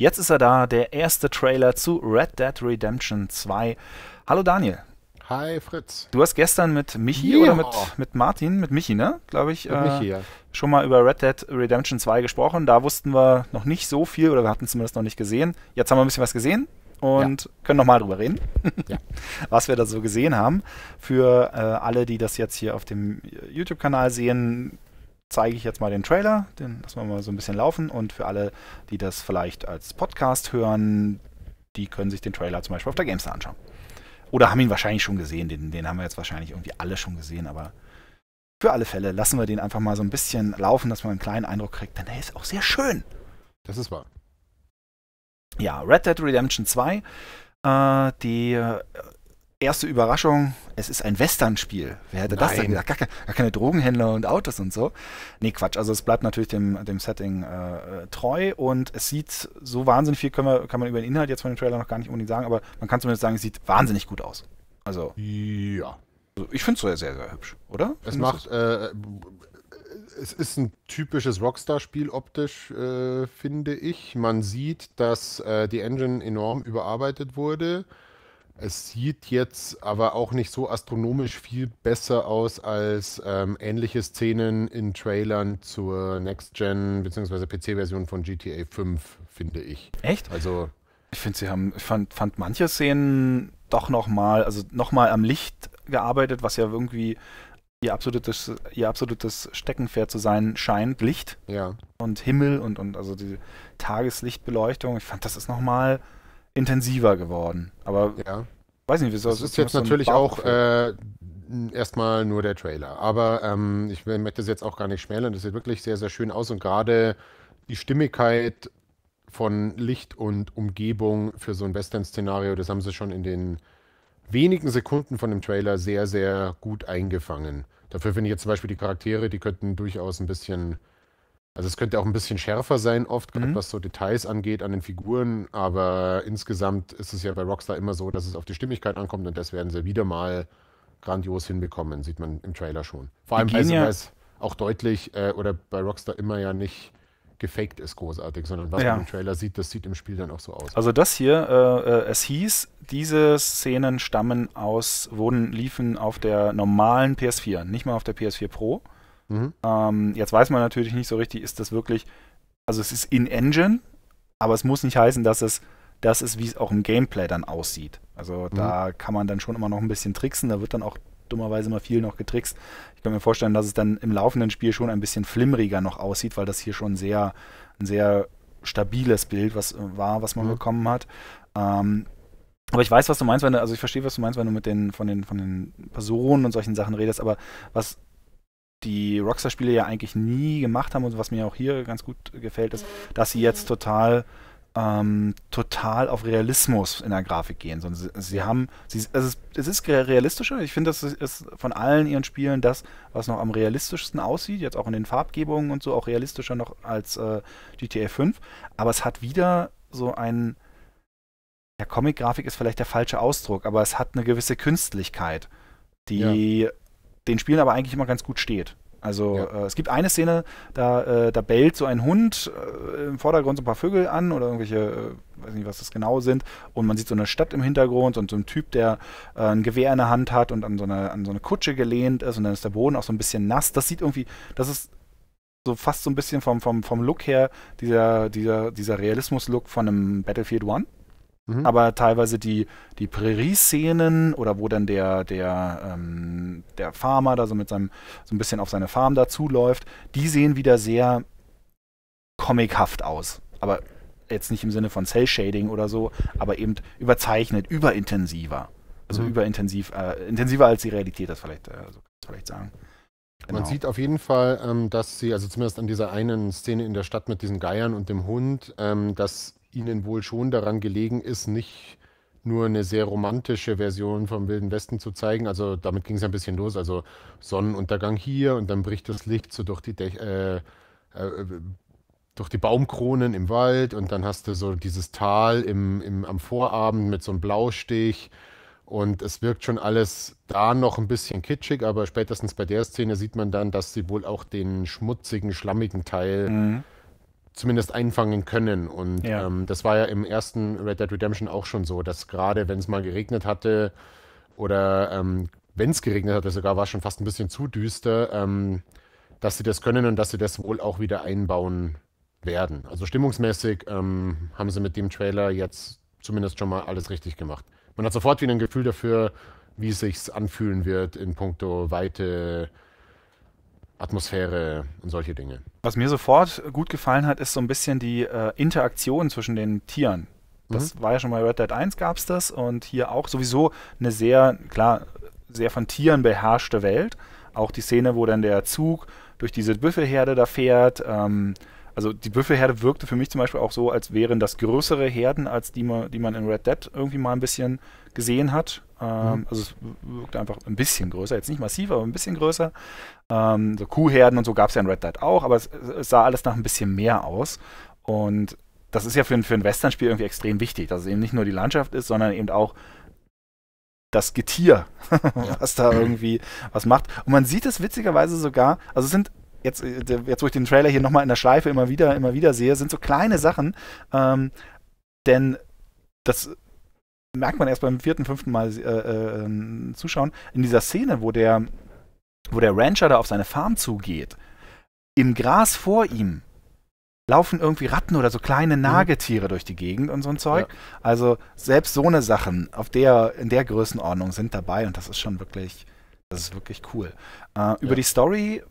Jetzt ist er da, der erste Trailer zu Red Dead Redemption 2. Hallo Daniel. Hi Fritz. Du hast gestern mit Michi ja. oder mit, mit Martin, mit Michi, ne? Glaube ich, mit äh, Michi, ja. schon mal über Red Dead Redemption 2 gesprochen. Da wussten wir noch nicht so viel oder wir hatten zumindest noch nicht gesehen. Jetzt haben wir ein bisschen was gesehen und ja. können nochmal drüber reden, ja. was wir da so gesehen haben. Für äh, alle, die das jetzt hier auf dem YouTube-Kanal sehen, zeige ich jetzt mal den Trailer, den lassen wir mal so ein bisschen laufen und für alle, die das vielleicht als Podcast hören, die können sich den Trailer zum Beispiel auf der Gamestar anschauen. Oder haben ihn wahrscheinlich schon gesehen, den, den haben wir jetzt wahrscheinlich irgendwie alle schon gesehen, aber für alle Fälle lassen wir den einfach mal so ein bisschen laufen, dass man einen kleinen Eindruck kriegt, denn er ist auch sehr schön. Das ist wahr. Ja, Red Dead Redemption 2, äh, die äh, erste Überraschung, es ist ein Western-Spiel. Wer hätte Nein. das denn gesagt? Gar, gar, keine Drogenhändler und Autos und so. Nee, Quatsch. Also es bleibt natürlich dem, dem Setting äh, äh treu und es sieht so wahnsinnig viel, wir, kann man über den Inhalt jetzt von dem Trailer noch gar nicht unbedingt sagen, aber man kann zumindest sagen, es sieht wahnsinnig gut aus. Also. Ja. Also ich finde es sehr, sehr, sehr hübsch, oder? Es Findest macht. Äh, äh, es ist ein typisches Rockstar-Spiel optisch, äh, finde ich. Man sieht, dass die Engine enorm überarbeitet wurde es sieht jetzt aber auch nicht so astronomisch viel besser aus als ähm, ähnliche Szenen in Trailern zur Next Gen bzw. PC-Version von GTA 5, finde ich. Echt? Also ich finde, sie haben, ich fand, fand manche Szenen doch nochmal, also nochmal am Licht gearbeitet, was ja irgendwie ihr absolutes, ihr absolutes Steckenpferd zu sein scheint, Licht ja. und Himmel und, und also die Tageslichtbeleuchtung. Ich fand, das ist nochmal intensiver geworden. Aber ja. weiß nicht, wieso. Das ist jetzt natürlich auch äh, erstmal nur der Trailer. Aber ähm, ich möchte das jetzt auch gar nicht schmälern. Das sieht wirklich sehr, sehr schön aus und gerade die Stimmigkeit von Licht und Umgebung für so ein Western-Szenario, das haben sie schon in den wenigen Sekunden von dem Trailer sehr, sehr gut eingefangen. Dafür finde ich jetzt zum Beispiel die Charaktere, die könnten durchaus ein bisschen also es könnte auch ein bisschen schärfer sein, oft, mhm. was so Details angeht an den Figuren, aber insgesamt ist es ja bei Rockstar immer so, dass es auf die Stimmigkeit ankommt und das werden sie wieder mal grandios hinbekommen, sieht man im Trailer schon. Vor allem, weil ja es auch deutlich äh, oder bei Rockstar immer ja nicht gefaked ist großartig, sondern was ja. man im Trailer sieht, das sieht im Spiel dann auch so aus. Also das hier, äh, äh es hieß, diese Szenen stammen aus, wurden, liefen auf der normalen PS4, nicht mal auf der PS4 Pro. Mhm. Ähm, jetzt weiß man natürlich nicht so richtig, ist das wirklich, also es ist in-Engine, aber es muss nicht heißen, dass es das ist, wie es auch im Gameplay dann aussieht. Also mhm. da kann man dann schon immer noch ein bisschen tricksen, da wird dann auch dummerweise immer viel noch getrickst. Ich kann mir vorstellen, dass es dann im laufenden Spiel schon ein bisschen flimmeriger noch aussieht, weil das hier schon sehr, ein sehr stabiles Bild was äh, war, was man mhm. bekommen hat. Ähm, aber ich weiß, was du meinst, wenn du, also ich verstehe, was du meinst, wenn du mit den von den von den Personen und solchen Sachen redest, aber was die Rockstar-Spiele ja eigentlich nie gemacht haben und was mir auch hier ganz gut gefällt, ist, dass sie jetzt total ähm, total auf Realismus in der Grafik gehen. sie, sie haben, sie, also es, es ist realistischer. Ich finde, das ist von allen ihren Spielen das, was noch am realistischsten aussieht. Jetzt auch in den Farbgebungen und so, auch realistischer noch als äh, GTA 5. Aber es hat wieder so ein Ja, Comic-Grafik ist vielleicht der falsche Ausdruck, aber es hat eine gewisse Künstlichkeit, die ja den Spielen aber eigentlich immer ganz gut steht. Also ja. äh, es gibt eine Szene, da, äh, da bellt so ein Hund äh, im Vordergrund so ein paar Vögel an oder irgendwelche, äh, weiß nicht, was das genau sind, und man sieht so eine Stadt im Hintergrund und so einen Typ, der äh, ein Gewehr in der Hand hat und an so, eine, an so eine Kutsche gelehnt ist und dann ist der Boden auch so ein bisschen nass. Das sieht irgendwie, das ist so fast so ein bisschen vom, vom, vom Look her, dieser, dieser, dieser Realismus-Look von einem Battlefield One. Mhm. Aber teilweise die, die Prärie-Szenen oder wo dann der, der, ähm, der Farmer da so mit seinem, so ein bisschen auf seine Farm dazuläuft, die sehen wieder sehr comichaft aus. Aber jetzt nicht im Sinne von Cell-Shading oder so, aber eben überzeichnet, überintensiver. Also mhm. überintensiv, äh, intensiver als die Realität, das vielleicht, äh, so vielleicht sagen. Genau. Man sieht auf jeden Fall, ähm, dass sie, also zumindest an dieser einen Szene in der Stadt mit diesen Geiern und dem Hund, ähm, dass ihnen wohl schon daran gelegen ist, nicht nur eine sehr romantische Version vom Wilden Westen zu zeigen. Also damit ging es ein bisschen los. Also Sonnenuntergang hier und dann bricht das Licht so durch die, Dech äh, äh, durch die Baumkronen im Wald und dann hast du so dieses Tal im, im, am Vorabend mit so einem Blaustich. Und es wirkt schon alles da noch ein bisschen kitschig, aber spätestens bei der Szene sieht man dann, dass sie wohl auch den schmutzigen, schlammigen Teil mhm zumindest einfangen können. Und ja. ähm, das war ja im ersten Red Dead Redemption auch schon so, dass gerade wenn es mal geregnet hatte oder ähm, wenn es geregnet hatte, sogar war es schon fast ein bisschen zu düster, ähm, dass sie das können und dass sie das wohl auch wieder einbauen werden. Also stimmungsmäßig ähm, haben sie mit dem Trailer jetzt zumindest schon mal alles richtig gemacht. Man hat sofort wieder ein Gefühl dafür, wie es sich anfühlen wird in puncto Weite, Atmosphäre und solche Dinge. Was mir sofort gut gefallen hat, ist so ein bisschen die äh, Interaktion zwischen den Tieren. Das mhm. war ja schon bei Red Dead 1 gab es das und hier auch sowieso eine sehr, klar, sehr von Tieren beherrschte Welt. Auch die Szene, wo dann der Zug durch diese Büffelherde da fährt. Ähm, also die Büffelherde wirkte für mich zum Beispiel auch so, als wären das größere Herden, als die man, die man in Red Dead irgendwie mal ein bisschen gesehen hat. Ähm, mhm. Also es wirkte einfach ein bisschen größer, jetzt nicht massiv, aber ein bisschen größer. Ähm, so Kuhherden und so gab es ja in Red Dead auch, aber es, es sah alles nach ein bisschen mehr aus. Und das ist ja für ein, für ein Westernspiel irgendwie extrem wichtig, dass es eben nicht nur die Landschaft ist, sondern eben auch das Getier, was da irgendwie was macht. Und man sieht es witzigerweise sogar, also es sind jetzt, äh, jetzt wo ich den Trailer hier nochmal in der Schleife immer wieder, immer wieder sehe, sind so kleine Sachen. Ähm, denn das merkt man erst beim vierten, fünften Mal äh, äh, ähm, zuschauen. In dieser Szene, wo der, wo der Rancher da auf seine Farm zugeht, im Gras vor ihm laufen irgendwie Ratten oder so kleine mhm. Nagetiere mhm. durch die Gegend und so ein Zeug. Ja. Also selbst so eine Sachen auf der, in der Größenordnung sind dabei und das ist schon wirklich, das ist wirklich cool. Äh, über ja. die Story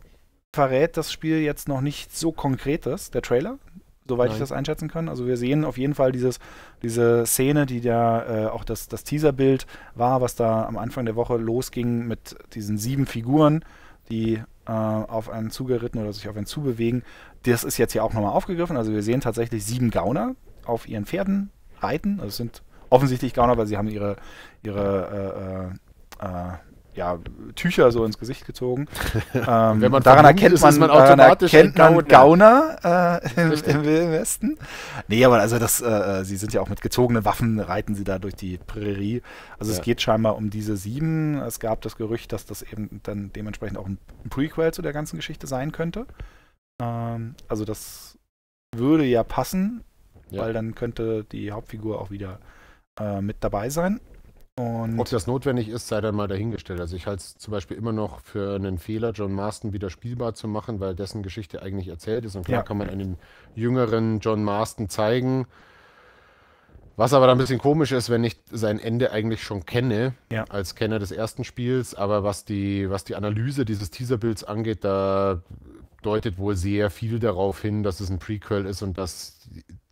verrät das Spiel jetzt noch nicht so konkretes, der Trailer, soweit Nein. ich das einschätzen kann. Also wir sehen auf jeden Fall dieses, diese Szene, die da äh, auch das, das Teaserbild war, was da am Anfang der Woche losging mit diesen sieben Figuren, die äh, auf einen zugeritten oder sich auf einen zubewegen. Das ist jetzt hier auch nochmal aufgegriffen. Also wir sehen tatsächlich sieben Gauner auf ihren Pferden reiten. Also es sind offensichtlich Gauner, weil sie haben ihre, ihre äh, äh, äh ja, Tücher so ins Gesicht gezogen. Ähm, Wenn man daran erkennt ist, man, ist man automatisch erkennt man Gauner, Gauner äh, im, im, im, Westen. Nee, aber also das, äh, äh, sie sind ja auch mit gezogenen Waffen, reiten sie da durch die Prärie. Also ja. es geht scheinbar um diese sieben. Es gab das Gerücht, dass das eben dann dementsprechend auch ein Prequel zu der ganzen Geschichte sein könnte. Ähm, also das würde ja passen, ja. weil dann könnte die Hauptfigur auch wieder äh, mit dabei sein. Und Ob das notwendig ist, sei dann mal dahingestellt. Also ich halte es zum Beispiel immer noch für einen Fehler, John Marston wieder spielbar zu machen, weil dessen Geschichte eigentlich erzählt ist. Und klar ja. kann man einen jüngeren John Marston zeigen. Was aber dann ein bisschen komisch ist, wenn ich sein Ende eigentlich schon kenne, ja. als Kenner des ersten Spiels. Aber was die, was die Analyse dieses Teaserbilds angeht, da deutet wohl sehr viel darauf hin, dass es ein Prequel ist und dass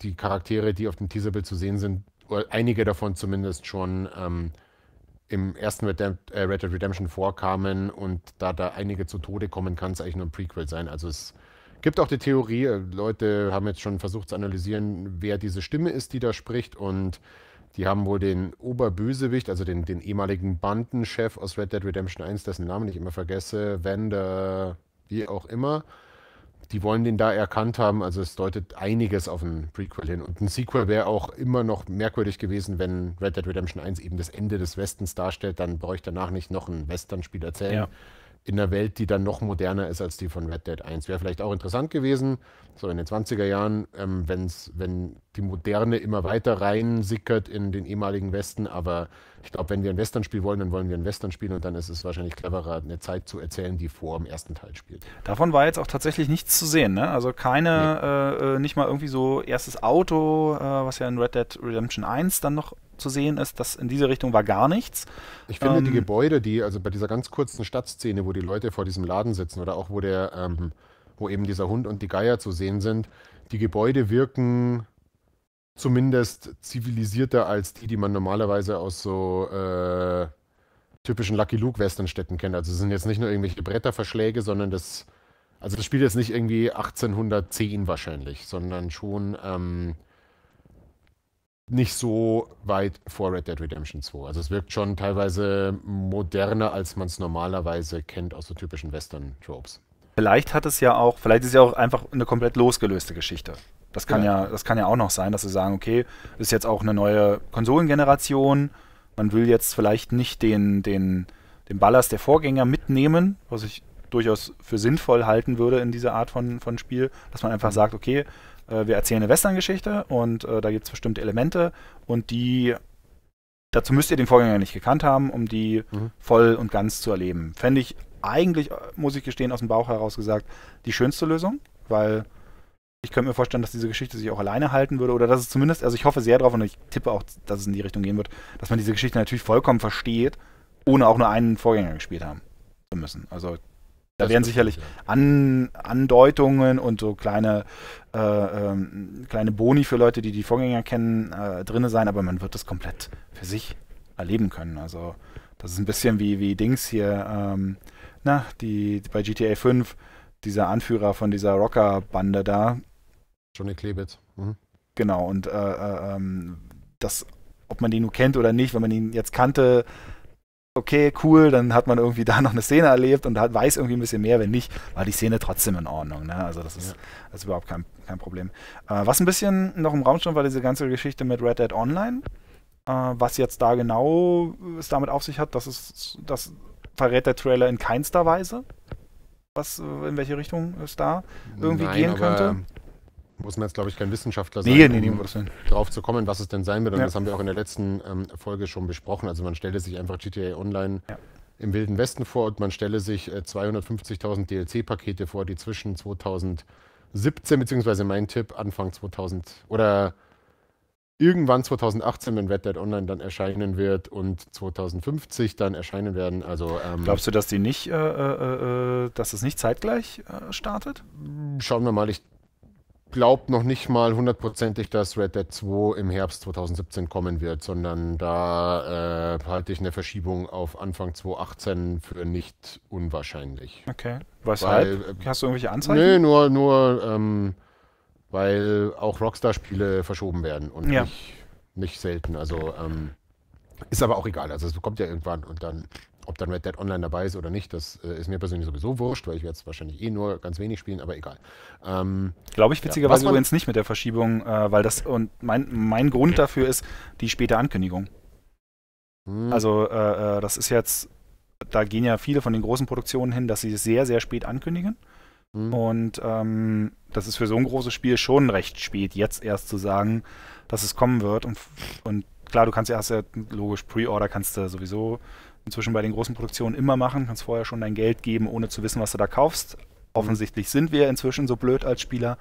die Charaktere, die auf dem Teaserbild zu sehen sind, oder einige davon zumindest schon ähm, im ersten äh, Red Dead Redemption vorkamen und da da einige zu Tode kommen, kann es eigentlich nur ein Prequel sein. Also es gibt auch die Theorie, äh, Leute haben jetzt schon versucht zu analysieren, wer diese Stimme ist, die da spricht und die haben wohl den Oberbösewicht, also den, den ehemaligen Bandenchef aus Red Dead Redemption 1, dessen Namen ich immer vergesse, Vander, wie auch immer, die wollen den da erkannt haben. Also es deutet einiges auf ein Prequel hin. Und ein Sequel wäre auch immer noch merkwürdig gewesen, wenn Red Dead Redemption 1 eben das Ende des Westens darstellt. Dann bräuchte danach nicht noch ein Western-Spiel erzählen. Ja in einer Welt, die dann noch moderner ist als die von Red Dead 1. Wäre vielleicht auch interessant gewesen, so in den 20er Jahren, ähm, wenn's, wenn die Moderne immer weiter rein sickert in den ehemaligen Westen. Aber ich glaube, wenn wir ein Westernspiel wollen, dann wollen wir ein Westernspiel und dann ist es wahrscheinlich cleverer, eine Zeit zu erzählen, die vor dem ersten Teil spielt. Davon war jetzt auch tatsächlich nichts zu sehen, ne? Also keine, nee. äh, äh nicht mal irgendwie so erstes Auto, äh, was ja in Red Dead Redemption 1 dann noch zu sehen ist, dass in diese Richtung war gar nichts. Ich finde ähm, die Gebäude, die, also bei dieser ganz kurzen Stadtszene, wo die Leute vor diesem Laden sitzen oder auch wo der, ähm, wo eben dieser Hund und die Geier zu sehen sind, die Gebäude wirken zumindest zivilisierter als die, die man normalerweise aus so äh, typischen Lucky Luke Westernstädten kennt. Also es sind jetzt nicht nur irgendwelche Bretterverschläge, sondern das, also das spielt jetzt nicht irgendwie 1810 wahrscheinlich, sondern schon ähm, nicht so weit vor Red Dead Redemption 2. Also es wirkt schon teilweise moderner, als man es normalerweise kennt aus so typischen Western-Tropes. Vielleicht hat es ja auch, vielleicht ist ja auch einfach eine komplett losgelöste Geschichte. Das kann ja, ja das kann ja auch noch sein, dass sie sagen, okay, es ist jetzt auch eine neue Konsolengeneration, man will jetzt vielleicht nicht den, den, den Ballast der Vorgänger mitnehmen, was ich durchaus für sinnvoll halten würde in dieser Art von, von Spiel, dass man einfach mhm. sagt, okay, äh, wir erzählen eine Western-Geschichte und äh, da gibt es bestimmte Elemente und die, dazu müsst ihr den Vorgänger nicht gekannt haben, um die mhm. voll und ganz zu erleben. Fände ich eigentlich, äh, muss ich gestehen, aus dem Bauch heraus gesagt, die schönste Lösung, weil ich könnte mir vorstellen, dass diese Geschichte sich auch alleine halten würde oder dass es zumindest, also ich hoffe sehr drauf und ich tippe auch, dass es in die Richtung gehen wird, dass man diese Geschichte natürlich vollkommen versteht, ohne auch nur einen Vorgänger gespielt haben zu müssen. Also da werden sicherlich An Andeutungen und so kleine, äh, ähm, kleine Boni für Leute, die die Vorgänger kennen, äh, drin sein, aber man wird das komplett für sich erleben können. Also das ist ein bisschen wie, wie Dings hier, ähm, na, die bei GTA 5, dieser Anführer von dieser Rocker-Bande da. Johnny Klebitz. Mhm. Genau, und äh, äh, ähm, das, ob man den nun kennt oder nicht, wenn man ihn jetzt kannte, okay, cool, dann hat man irgendwie da noch eine Szene erlebt und hat, weiß irgendwie ein bisschen mehr. Wenn nicht, war die Szene trotzdem in Ordnung. Ne? Also das ist, ja. das ist überhaupt kein, kein Problem. Äh, was ein bisschen noch im Raum stand, war diese ganze Geschichte mit Red Dead Online. Äh, was jetzt da genau äh, es damit auf sich hat, das, ist, das verrät der Trailer in keinster Weise. Was, äh, in welche Richtung es da irgendwie Nein, gehen könnte muss man jetzt, glaube ich, kein Wissenschaftler sein, nee, nee, um nee, drauf zu kommen, was es denn sein wird. Und ja. das haben wir auch in der letzten ähm, Folge schon besprochen. Also man stelle sich einfach GTA Online ja. im Wilden Westen vor und man stelle sich äh, 250.000 DLC-Pakete vor, die zwischen 2017, beziehungsweise mein Tipp, Anfang 2000 oder irgendwann 2018, wenn Red Dead Online dann erscheinen wird und 2050 dann erscheinen werden. Also ähm, glaubst du, dass die nicht, äh, äh, äh, äh dass es nicht zeitgleich äh, startet? Schauen wir mal. Ich glaube noch nicht mal hundertprozentig, dass Red Dead 2 im Herbst 2017 kommen wird, sondern da äh, halte ich eine Verschiebung auf Anfang 2018 für nicht unwahrscheinlich. Okay. Weshalb? Äh, Hast du irgendwelche Anzeichen? Nee, nur, nur ähm, weil auch Rockstar-Spiele verschoben werden und ja. nicht, nicht selten. Also ähm, ist aber auch egal. Also es kommt ja irgendwann und dann ob dann Red Dead Online dabei ist oder nicht, das äh, ist mir persönlich sowieso wurscht, weil ich werde es wahrscheinlich eh nur ganz wenig spielen, aber egal. Ähm, Glaube ich witzigerweise ja, übrigens nicht mit der Verschiebung, äh, weil das und mein, mein Grund dafür ist die späte Ankündigung. Hm. Also äh, äh, das ist jetzt, da gehen ja viele von den großen Produktionen hin, dass sie es sehr, sehr spät ankündigen. Hm. Und ähm, das ist für so ein großes Spiel schon recht spät, jetzt erst zu sagen, dass es kommen wird. Und, und klar, du kannst ja erst ja logisch Pre-Order kannst du sowieso inzwischen bei den großen Produktionen immer machen, kannst vorher schon dein Geld geben, ohne zu wissen, was du da kaufst. Mhm. Offensichtlich sind wir inzwischen so blöd als Spieler.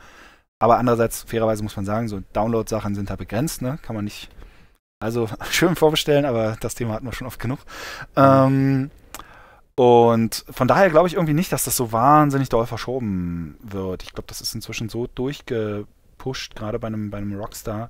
Aber andererseits, fairerweise muss man sagen, so Download-Sachen sind da begrenzt, ne? Kann man nicht. Also schön vorbestellen, aber das Thema hatten wir schon oft genug. Mhm. Ähm, und von daher glaube ich irgendwie nicht, dass das so wahnsinnig doll verschoben wird. Ich glaube, das ist inzwischen so durchgepusht, gerade bei einem, bei einem Rockstar,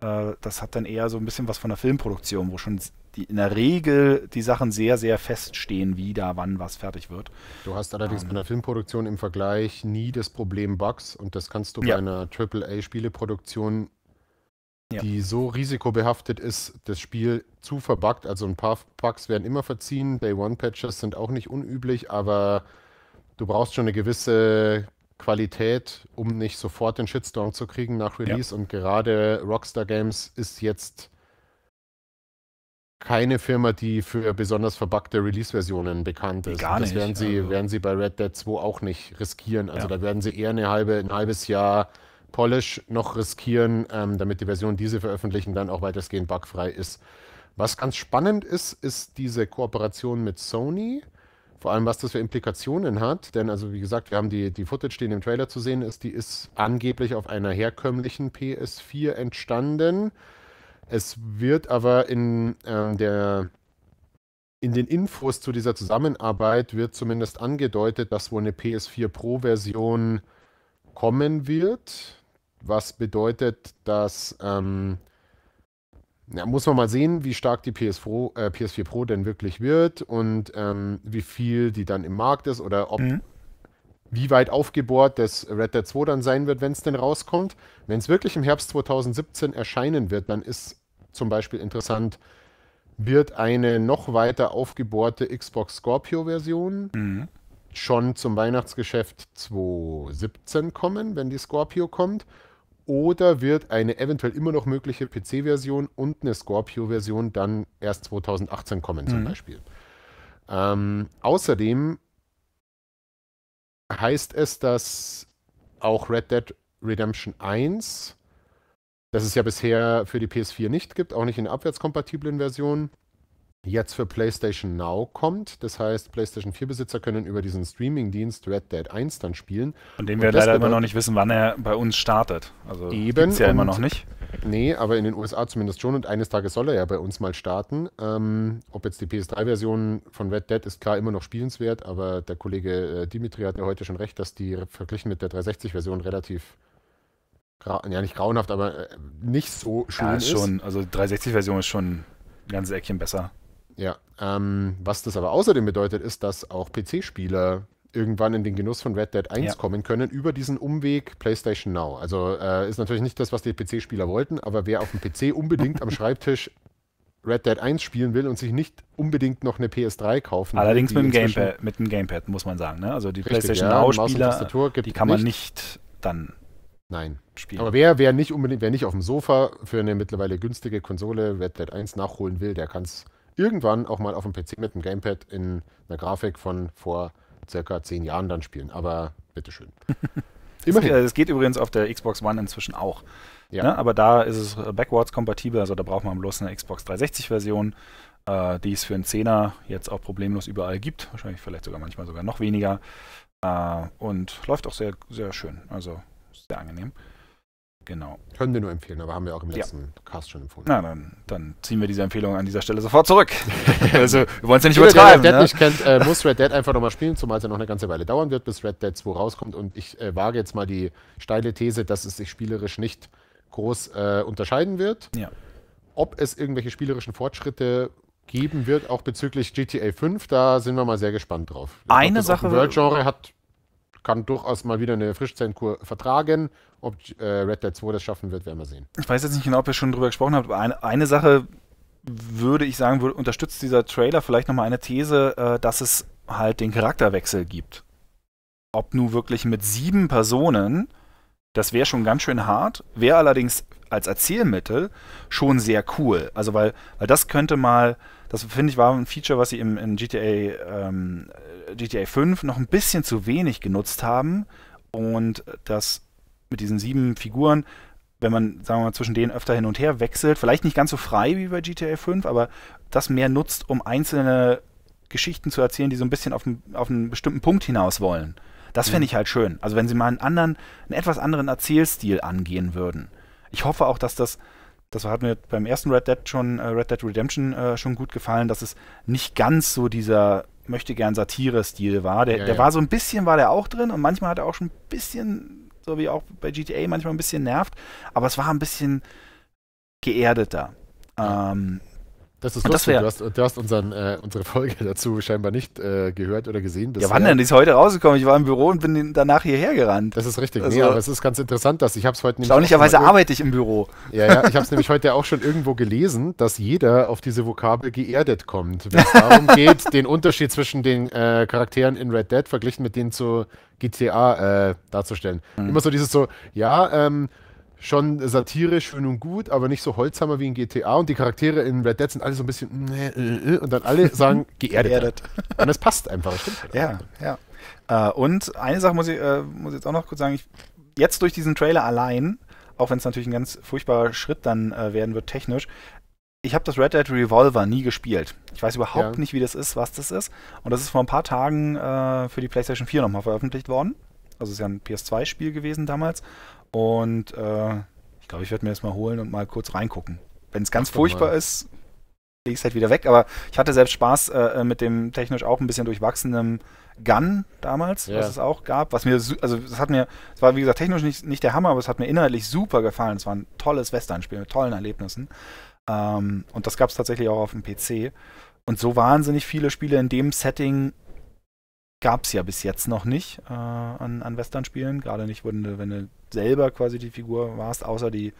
äh, das hat dann eher so ein bisschen was von der Filmproduktion, wo schon die, in der Regel die Sachen sehr, sehr feststehen, wie da wann was fertig wird. Du hast allerdings ähm, bei einer Filmproduktion im Vergleich nie das Problem Bugs und das kannst du ja. bei einer AAA-Spieleproduktion, ja. die so risikobehaftet ist, das Spiel zu verbuggt. Also ein paar Bugs werden immer verziehen, Day-One-Patches sind auch nicht unüblich, aber du brauchst schon eine gewisse Qualität, um nicht sofort den Shitstorm zu kriegen nach Release. Ja. Und gerade Rockstar Games ist jetzt keine Firma, die für besonders verbuggte Release-Versionen bekannt ist. Gar nicht. Das werden sie, also. werden sie bei Red Dead 2 auch nicht riskieren. Also ja. da werden sie eher eine halbe, ein halbes Jahr Polish noch riskieren, ähm, damit die Version, die sie veröffentlichen, dann auch weitestgehend bugfrei ist. Was ganz spannend ist, ist diese Kooperation mit Sony. Vor allem, was das für Implikationen hat, denn also wie gesagt, wir haben die, die Footage, die in dem Trailer zu sehen ist, die ist angeblich auf einer herkömmlichen PS4 entstanden. Es wird aber in äh, der in den Infos zu dieser Zusammenarbeit wird zumindest angedeutet, dass wohl eine PS4 Pro-Version kommen wird, was bedeutet, dass ähm, ja, muss man mal sehen, wie stark die PS4, äh, PS4 Pro denn wirklich wird und ähm, wie viel die dann im Markt ist oder ob, mhm. wie weit aufgebohrt das Red Dead 2 dann sein wird, wenn es denn rauskommt. Wenn es wirklich im Herbst 2017 erscheinen wird, dann ist zum Beispiel interessant, wird eine noch weiter aufgebohrte Xbox Scorpio-Version mhm. schon zum Weihnachtsgeschäft 2017 kommen, wenn die Scorpio kommt. Oder wird eine eventuell immer noch mögliche PC-Version und eine Scorpio-Version dann erst 2018 kommen, zum mhm. Beispiel? Ähm, außerdem heißt es, dass auch Red Dead Redemption 1, das es ja bisher für die PS4 nicht gibt, auch nicht in abwärtskompatiblen Versionen, jetzt für PlayStation Now kommt. Das heißt, PlayStation 4-Besitzer können über diesen Streaming-Dienst Red Dead 1 dann spielen. Von dem wir leider immer noch nicht wissen, wann er bei uns startet. Also eben ja immer noch nicht. Nee, aber in den USA zumindest schon und eines Tages soll er ja bei uns mal starten. Ähm, ob jetzt die PS3-Version von Red Dead ist klar immer noch spielenswert, aber der Kollege äh, Dimitri hat ja heute schon recht, dass die verglichen mit der 360-Version relativ ja nicht grauenhaft, aber äh, nicht so schön ja, ist. Schon, also 360-Version ist schon ein ganzes Eckchen besser. Ja, ähm, was das aber außerdem bedeutet, ist, dass auch PC-Spieler irgendwann in den Genuss von Red Dead 1 ja. kommen können über diesen Umweg PlayStation Now. Also äh, ist natürlich nicht das, was die PC-Spieler wollten, aber wer auf dem PC unbedingt am Schreibtisch Red Dead 1 spielen will und sich nicht unbedingt noch eine PS3 kaufen Allerdings will, mit, mit dem Gamepad, muss man sagen. Ne? Also die Richtig, PlayStation ja, Now-Spieler, die kann man nicht, nicht dann Nein. Spielen. Aber wer, wer nicht unbedingt, wer nicht auf dem Sofa für eine mittlerweile günstige Konsole Red Dead 1 nachholen will, der kann es irgendwann auch mal auf dem PC mit dem Gamepad in einer Grafik von vor circa zehn Jahren dann spielen. Aber bitteschön. Immerhin. Das also geht übrigens auf der Xbox One inzwischen auch. Ja. Ne? Aber da ist es äh, backwards kompatibel, also da braucht man bloß eine Xbox 360-Version, äh, die es für einen Zehner jetzt auch problemlos überall gibt. Wahrscheinlich vielleicht sogar manchmal sogar noch weniger. Äh, und läuft auch sehr, sehr schön. Also sehr angenehm. Genau. Können wir nur empfehlen, aber haben wir auch im letzten ja. Cast schon empfohlen. Na, dann, dann, ziehen wir diese Empfehlung an dieser Stelle sofort zurück. also, wir wollen es ja nicht Jeder, übertreiben. Wer Red Dead ne? nicht kennt, äh, muss Red Dead einfach nochmal spielen, zumal es ja noch eine ganze Weile dauern wird, bis Red Dead 2 rauskommt. Und ich äh, wage jetzt mal die steile These, dass es sich spielerisch nicht groß äh, unterscheiden wird. Ja. Ob es irgendwelche spielerischen Fortschritte geben wird, auch bezüglich GTA 5, da sind wir mal sehr gespannt drauf. eine Sache. World-Genre hat kann durchaus mal wieder eine Frischzellenkur vertragen. Ob äh, Red Dead 2 das schaffen wird, werden wir sehen. Ich weiß jetzt nicht genau, ob ihr schon drüber gesprochen habt, aber eine, eine Sache würde ich sagen, würde, unterstützt dieser Trailer vielleicht nochmal eine These, äh, dass es halt den Charakterwechsel gibt. Ob nun wirklich mit sieben Personen, das wäre schon ganz schön hart, wäre allerdings als Erzählmittel schon sehr cool. Also, weil, weil das könnte mal das finde ich war ein Feature, was sie im, in GTA, ähm, GTA 5 noch ein bisschen zu wenig genutzt haben. Und das mit diesen sieben Figuren, wenn man, sagen wir mal, zwischen denen öfter hin und her wechselt, vielleicht nicht ganz so frei wie bei GTA 5, aber das mehr nutzt, um einzelne Geschichten zu erzählen, die so ein bisschen auf, einen, auf einen bestimmten Punkt hinaus wollen. Das fände mhm. ich halt schön. Also wenn sie mal einen anderen, einen etwas anderen Erzählstil angehen würden. Ich hoffe auch, dass das das hat mir beim ersten Red Dead schon, äh, Red Dead Redemption äh, schon gut gefallen, dass es nicht ganz so dieser möchte gern Satire-Stil war. Der, ja, der ja. war so ein bisschen, war der auch drin und manchmal hat er auch schon ein bisschen, so wie auch bei GTA, manchmal ein bisschen nervt, aber es war ein bisschen geerdeter. Ähm, das ist lustig. Das du, hast, du hast unseren, äh, unsere Folge dazu scheinbar nicht äh, gehört oder gesehen. Bisher. Ja, wann denn? Die ist heute rausgekommen. Ich war im Büro und bin danach hierher gerannt. Das ist richtig. Also, nee, aber es ist ganz interessant, dass ich habe es heute nämlich. Erstaunlicherweise arbeite ich im Büro. Ja, ja. Ich habe es nämlich heute auch schon irgendwo gelesen, dass jeder auf diese Vokabel geerdet kommt. Wenn es darum geht, den Unterschied zwischen den äh, Charakteren in Red Dead verglichen mit denen zu GTA äh, darzustellen. Mhm. Immer so dieses so, ja, ähm, schon Satire, schön und gut, aber nicht so holzhammer wie in GTA. Und die Charaktere in Red Dead sind alle so ein bisschen äh, äh, äh, und dann alle sagen geerdet. geerdet. Und es passt einfach. stimmt halt ja, einfach. ja. und eine Sache muss ich muss jetzt auch noch kurz sagen. Ich, jetzt durch diesen Trailer allein, auch wenn es natürlich ein ganz furchtbarer Schritt dann werden wird technisch, ich habe das Red Dead Revolver nie gespielt. Ich weiß überhaupt ja. nicht, wie das ist, was das ist. Und das ist vor ein paar Tagen für die PlayStation 4 nochmal veröffentlicht worden. Also es ist ja ein PS2-Spiel gewesen damals. Und äh, ich glaube, ich werde mir das mal holen und mal kurz reingucken. Wenn es ganz Ach, furchtbar mal. ist, lege ich es halt wieder weg. Aber ich hatte selbst Spaß äh, äh mit dem technisch auch ein bisschen durchwachsenen Gun damals, yeah. was es auch gab. Was mir, also das hat mir, es war wie gesagt technisch nicht, nicht der Hammer, aber es hat mir inhaltlich super gefallen. Es war ein tolles Western-Spiel mit tollen Erlebnissen. Ähm, und das gab es tatsächlich auch auf dem PC. Und so wahnsinnig viele Spiele in dem Setting gab es ja bis jetzt noch nicht äh, an, an Western-Spielen. Gerade nicht, wenn du, wenn du selber quasi die Figur warst, außer die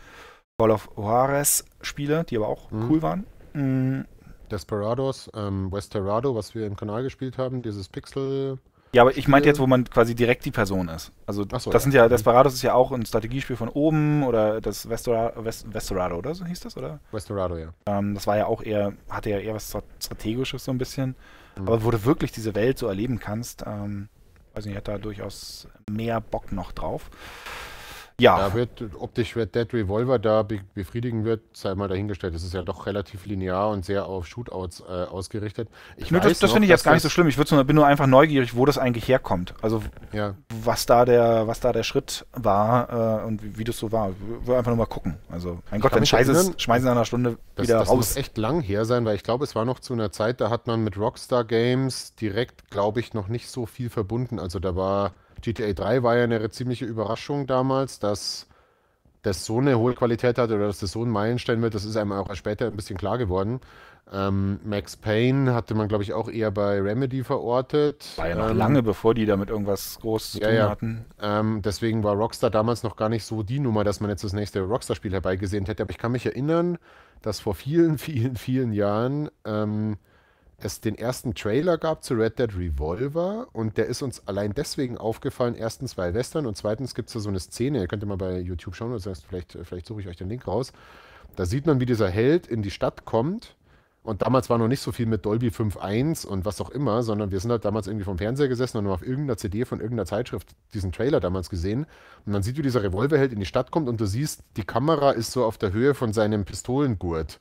Call of Juarez-Spiele, die aber auch mhm. cool waren. Mhm. Desperados, ähm, Westerado, was wir im Kanal gespielt haben, dieses Pixel. Ja, aber ich meinte äh. jetzt, wo man quasi direkt die Person ist. Also so, das ja. sind ja, mhm. Desperados ist ja auch ein Strategiespiel von oben oder das Westerado, West, oder so hieß das, oder? Westerado, ja. Ähm, das war ja auch eher, hatte ja eher was Strategisches so ein bisschen. Mhm. Aber wo du wirklich diese Welt so erleben kannst, ähm, weiß nicht, hat da durchaus mehr Bock noch drauf. Ja. Da wird, optisch wird Dead Revolver da be befriedigen wird, sei mal dahingestellt. Das ist ja doch relativ linear und sehr auf Shootouts äh, ausgerichtet. Ich Nö, das, das finde ich jetzt gar nicht so schlimm. Ich nur, bin nur einfach neugierig, wo das eigentlich herkommt. Also ja. was da der, was da der Schritt war äh, und wie, wie, das so war. Ich will einfach nur mal gucken. Also mein ich Gott, dann scheiße es, schmeißen in einer Stunde das, wieder das raus. Das muss echt lang her sein, weil ich glaube, es war noch zu einer Zeit, da hat man mit Rockstar Games direkt, glaube ich, noch nicht so viel verbunden. Also da war GTA 3 war ja eine ziemliche Überraschung damals, dass das so eine hohe Qualität hat oder dass das so ein Meilenstein wird, das ist einem auch später ein bisschen klar geworden. Ähm, Max Payne hatte man, glaube ich, auch eher bei Remedy verortet. War ja noch ähm, lange, bevor die damit irgendwas Großes zu tun ja, ja. hatten. Ähm, deswegen war Rockstar damals noch gar nicht so die Nummer, dass man jetzt das nächste Rockstar-Spiel herbeigesehen hätte. Aber ich kann mich erinnern, dass vor vielen, vielen, vielen Jahren ähm, es den ersten Trailer gab zu Red Dead Revolver und der ist uns allein deswegen aufgefallen, erstens weil Western und zweitens gibt es da so eine Szene, ihr könnt ja mal bei YouTube schauen, oder vielleicht, vielleicht suche ich euch den Link raus. Da sieht man, wie dieser Held in die Stadt kommt und damals war noch nicht so viel mit Dolby 5.1 und was auch immer, sondern wir sind halt damals irgendwie vom Fernseher gesessen und haben auf irgendeiner CD von irgendeiner Zeitschrift diesen Trailer damals gesehen. Und dann sieht, wie dieser Revolverheld in die Stadt kommt und du siehst, die Kamera ist so auf der Höhe von seinem Pistolengurt.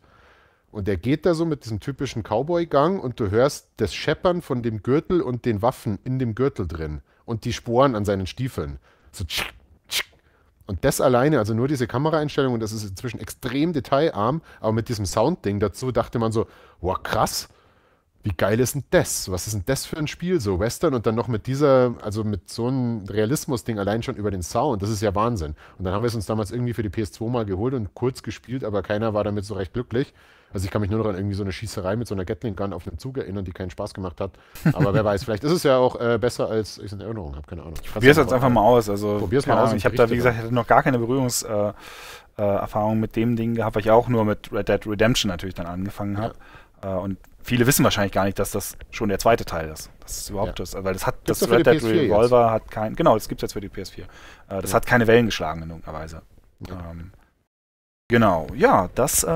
Und er geht da so mit diesem typischen Cowboy-Gang und du hörst das Scheppern von dem Gürtel und den Waffen in dem Gürtel drin und die Sporen an seinen Stiefeln. So tschick, tschick. Und das alleine, also nur diese Kameraeinstellung, und das ist inzwischen extrem detailarm, aber mit diesem Sound-Ding dazu dachte man so, boah, krass, wie geil ist denn das? Was ist denn das für ein Spiel? So Western und dann noch mit dieser, also mit so einem Realismus-Ding allein schon über den Sound, das ist ja Wahnsinn. Und dann haben wir es uns damals irgendwie für die PS2 mal geholt und kurz gespielt, aber keiner war damit so recht glücklich. Also ich kann mich nur noch an irgendwie so eine Schießerei mit so einer Gatling-Gun auf einem Zug erinnern, die keinen Spaß gemacht hat. Aber wer weiß, vielleicht ist es ja auch äh, besser, als ich es in Erinnerung habe. Keine Ahnung. Ich Probier's jetzt einfach mal aus. Also, probier's mal aus. Ich habe da, wie gesagt, noch gar keine Berührungserfahrung äh, äh, mit dem Ding gehabt, weil ich auch nur mit Red Dead Redemption natürlich dann angefangen habe. Ja. Äh, und viele wissen wahrscheinlich gar nicht, dass das schon der zweite Teil ist. Das ist überhaupt ja. das, weil das hat gibt's das Red Dead Revolver jetzt? hat kein genau, das gibt es jetzt für die PS4. das ja. hat keine Wellen geschlagen in irgendeiner Weise. Ja. Ähm, Genau, ja, das äh,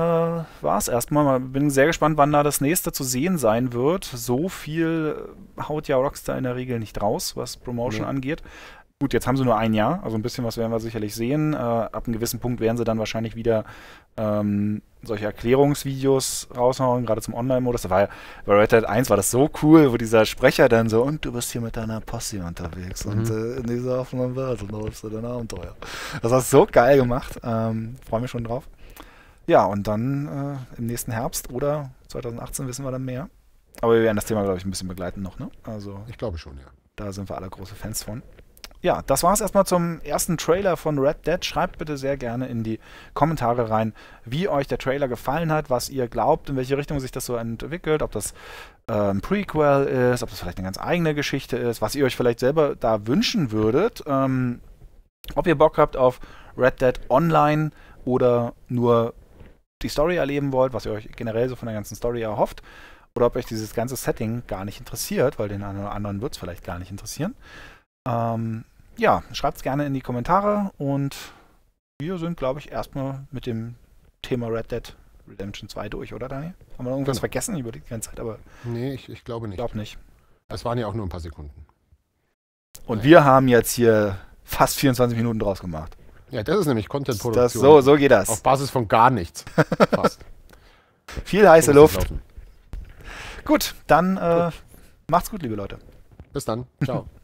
war's erstmal. Bin sehr gespannt, wann da das nächste zu sehen sein wird. So viel äh, haut ja Rockstar in der Regel nicht raus, was Promotion nee. angeht. Gut, jetzt haben sie nur ein Jahr, also ein bisschen was werden wir sicherlich sehen. Äh, ab einem gewissen Punkt werden sie dann wahrscheinlich wieder ähm, solche Erklärungsvideos raushauen, gerade zum Online-Modus. Weil bei Red Dead 1 war das so cool, wo dieser Sprecher dann so, und du bist hier mit deiner Posse unterwegs mhm. und äh, in dieser offenen Welt und läufst du dein Abenteuer. Das hast du so geil gemacht. Ähm, Freue mich schon drauf. Ja, und dann äh, im nächsten Herbst oder 2018 wissen wir dann mehr. Aber wir werden das Thema, glaube ich, ein bisschen begleiten noch, ne? Also. Ich glaube schon, ja. Da sind wir alle große Fans von ja, das war es erstmal zum ersten Trailer von Red Dead. Schreibt bitte sehr gerne in die Kommentare rein, wie euch der Trailer gefallen hat, was ihr glaubt, in welche Richtung sich das so entwickelt, ob das äh, ein Prequel ist, ob das vielleicht eine ganz eigene Geschichte ist, was ihr euch vielleicht selber da wünschen würdet, ähm, ob ihr Bock habt auf Red Dead Online oder nur die Story erleben wollt, was ihr euch generell so von der ganzen Story erhofft oder ob euch dieses ganze Setting gar nicht interessiert, weil den einen oder anderen wird es vielleicht gar nicht interessieren. Ähm, ja, schreibt es gerne in die Kommentare und wir sind, glaube ich, erstmal mit dem Thema Red Dead Redemption 2 durch, oder Daniel? Haben wir irgendwas genau. vergessen über die ganze Zeit? Aber nee, ich, ich glaube nicht. Ich glaube nicht. Es waren ja auch nur ein paar Sekunden. Und Nein. wir haben jetzt hier fast 24 Minuten draus gemacht. Ja, das ist nämlich Content-Produktion. So, so geht das. Auf Basis von gar nichts. Fast. Viel heiße Luft. Gut, dann äh, gut. macht's gut, liebe Leute. Bis dann. Ciao.